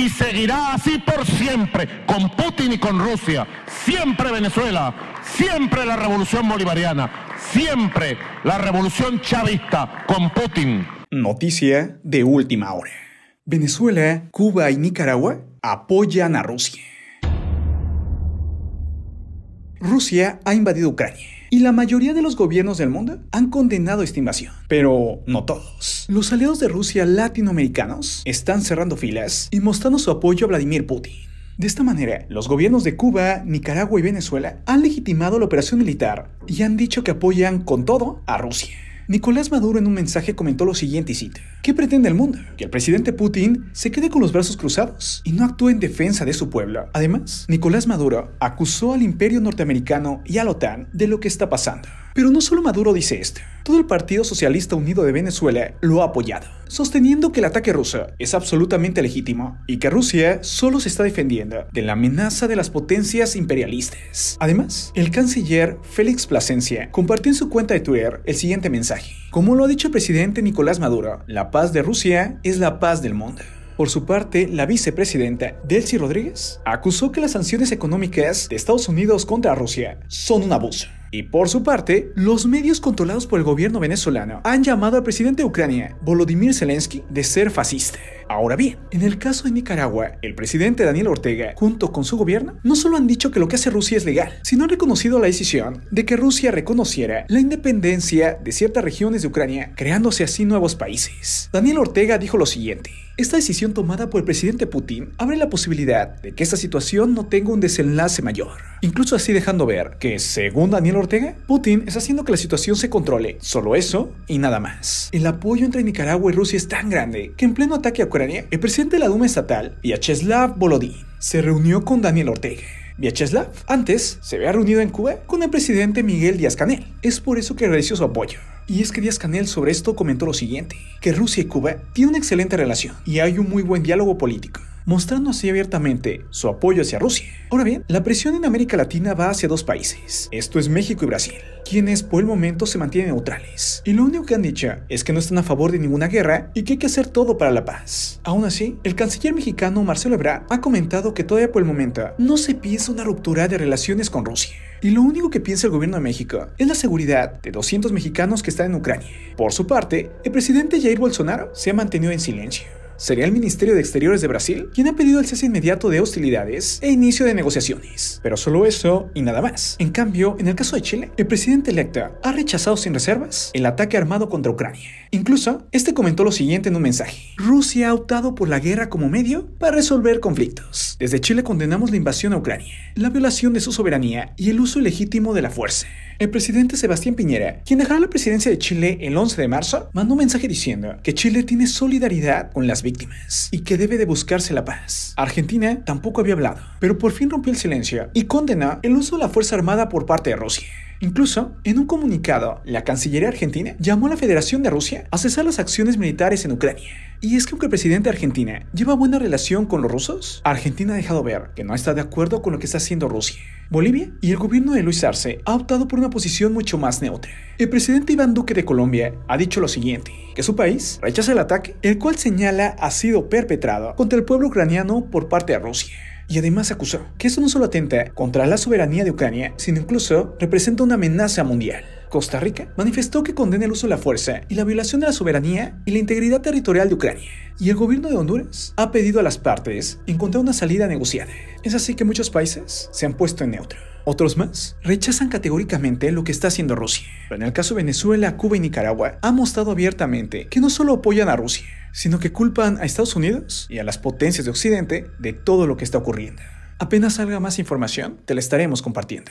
y seguirá así por siempre, con Putin y con Rusia. Siempre Venezuela, siempre la revolución bolivariana, siempre la revolución chavista con Putin. Noticia de última hora. Venezuela, Cuba y Nicaragua apoyan a Rusia. Rusia ha invadido Ucrania. Y la mayoría de los gobiernos del mundo han condenado esta invasión, pero no todos. Los aliados de Rusia latinoamericanos están cerrando filas y mostrando su apoyo a Vladimir Putin. De esta manera, los gobiernos de Cuba, Nicaragua y Venezuela han legitimado la operación militar y han dicho que apoyan con todo a Rusia. Nicolás Maduro en un mensaje comentó lo siguiente y cita. ¿Qué pretende el mundo? Que el presidente Putin se quede con los brazos cruzados y no actúe en defensa de su pueblo. Además, Nicolás Maduro acusó al imperio norteamericano y a la OTAN de lo que está pasando. Pero no solo Maduro dice esto, todo el Partido Socialista Unido de Venezuela lo ha apoyado, sosteniendo que el ataque ruso es absolutamente legítimo y que Rusia solo se está defendiendo de la amenaza de las potencias imperialistas. Además, el canciller Félix Plasencia compartió en su cuenta de Twitter el siguiente mensaje. Como lo ha dicho el presidente Nicolás Maduro, la paz de Rusia es la paz del mundo. Por su parte, la vicepresidenta Delcy Rodríguez acusó que las sanciones económicas de Estados Unidos contra Rusia son un abuso y por su parte, los medios controlados por el gobierno venezolano han llamado al presidente de Ucrania, Volodymyr Zelensky, de ser fascista. Ahora bien, en el caso de Nicaragua, el presidente Daniel Ortega, junto con su gobierno, no solo han dicho que lo que hace Rusia es legal, sino han reconocido la decisión de que Rusia reconociera la independencia de ciertas regiones de Ucrania, creándose así nuevos países. Daniel Ortega dijo lo siguiente. Esta decisión tomada por el presidente Putin abre la posibilidad de que esta situación no tenga un desenlace mayor, incluso así dejando ver que, según Daniel Ortega, Putin está haciendo que la situación se controle, solo eso y nada más. El apoyo entre Nicaragua y Rusia es tan grande que en pleno ataque a Ucrania, el presidente de la Duma estatal, Vyacheslav Volodin, se reunió con Daniel Ortega. Vyacheslav antes se había reunido en Cuba con el presidente Miguel Díaz-Canel. Es por eso que agradeció su apoyo. Y es que Díaz-Canel sobre esto comentó lo siguiente, que Rusia y Cuba tienen una excelente relación y hay un muy buen diálogo político mostrando así abiertamente su apoyo hacia Rusia. Ahora bien, la presión en América Latina va hacia dos países, esto es México y Brasil, quienes por el momento se mantienen neutrales. Y lo único que han dicho es que no están a favor de ninguna guerra y que hay que hacer todo para la paz. Aún así, el canciller mexicano Marcelo Ebrard ha comentado que todavía por el momento no se piensa una ruptura de relaciones con Rusia. Y lo único que piensa el gobierno de México es la seguridad de 200 mexicanos que están en Ucrania. Por su parte, el presidente Jair Bolsonaro se ha mantenido en silencio. ¿Sería el Ministerio de Exteriores de Brasil quien ha pedido el cese inmediato de hostilidades e inicio de negociaciones? Pero solo eso y nada más. En cambio, en el caso de Chile, el presidente electo ha rechazado sin reservas el ataque armado contra Ucrania. Incluso, este comentó lo siguiente en un mensaje. Rusia ha optado por la guerra como medio para resolver conflictos. Desde Chile condenamos la invasión a Ucrania, la violación de su soberanía y el uso ilegítimo de la fuerza. El presidente Sebastián Piñera, quien dejará la presidencia de Chile el 11 de marzo, mandó un mensaje diciendo que Chile tiene solidaridad con las víctimas y que debe de buscarse la paz. Argentina tampoco había hablado, pero por fin rompió el silencio y condena el uso de la Fuerza Armada por parte de Rusia. Incluso, en un comunicado, la Cancillería argentina llamó a la Federación de Rusia a cesar las acciones militares en Ucrania. Y es que aunque el presidente de Argentina lleva buena relación con los rusos, Argentina ha dejado ver que no está de acuerdo con lo que está haciendo Rusia. Bolivia y el gobierno de Luis Arce ha optado por una posición mucho más neutra. El presidente Iván Duque de Colombia ha dicho lo siguiente, que su país rechaza el ataque, el cual señala ha sido perpetrado contra el pueblo ucraniano por parte de Rusia y además acusó que esto no solo atenta contra la soberanía de Ucrania, sino incluso representa una amenaza mundial. Costa Rica, manifestó que condena el uso de la fuerza y la violación de la soberanía y la integridad territorial de Ucrania. Y el gobierno de Honduras ha pedido a las partes encontrar una salida negociada. Es así que muchos países se han puesto en neutro. Otros más rechazan categóricamente lo que está haciendo Rusia. Pero en el caso de Venezuela, Cuba y Nicaragua, ha mostrado abiertamente que no solo apoyan a Rusia, sino que culpan a Estados Unidos y a las potencias de Occidente de todo lo que está ocurriendo. Apenas salga más información, te la estaremos compartiendo.